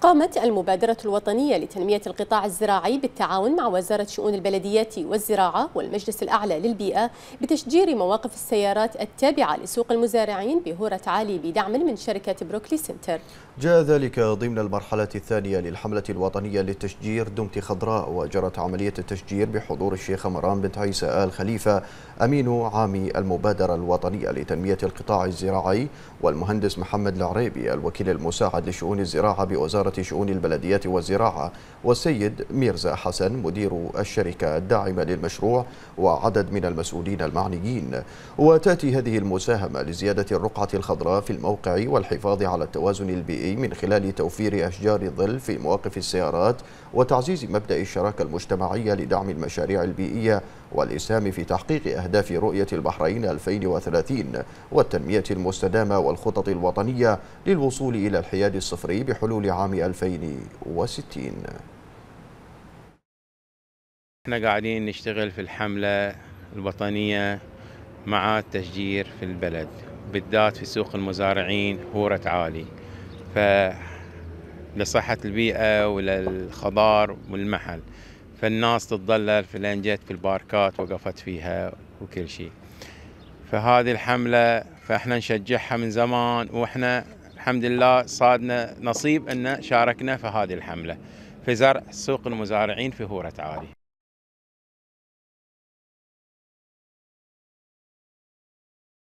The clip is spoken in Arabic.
قامت المبادرة الوطنية لتنمية القطاع الزراعي بالتعاون مع وزارة شؤون البلديات والزراعة والمجلس الأعلى للبيئة بتشجير مواقف السيارات التابعة لسوق المزارعين بهورة عالي بدعم من شركة بروكلي سنتر جاء ذلك ضمن المرحلة الثانية للحملة الوطنية للتشجير دمت خضراء وجرت عملية التشجير بحضور الشيخ مرام بنت عيسى آل خليفة أمين عام المبادرة الوطنية لتنمية القطاع الزراعي والمهندس محمد العريبي الوكيل المساعد لشؤون الزراعة بوزارة وزارة شؤون البلديات والزراعة والسيد ميرزا حسن مدير الشركة الداعمة للمشروع وعدد من المسؤولين المعنيين وتأتي هذه المساهمة لزيادة الرقعة الخضراء في الموقع والحفاظ على التوازن البيئي من خلال توفير أشجار الظل في مواقف السيارات وتعزيز مبدأ الشراكة المجتمعية لدعم المشاريع البيئية والإسهام في تحقيق أهداف رؤية البحرين 2030 والتنمية المستدامة والخطط الوطنية للوصول إلى الحياد الصفري بحلول عام 2060 احنا قاعدين نشتغل في الحملة الوطنية مع التشجير في البلد بالذات في سوق المزارعين هورة عالي ف لصحة البيئة وللخضار والمحل فالناس تتضلل في الانجت في الباركات وقفت فيها وكل شيء فهذه الحملة فاحنا نشجعها من زمان واحنا الحمد لله صادنا نصيب أن شاركنا في هذه الحملة في زرع سوق المزارعين في هورة عادي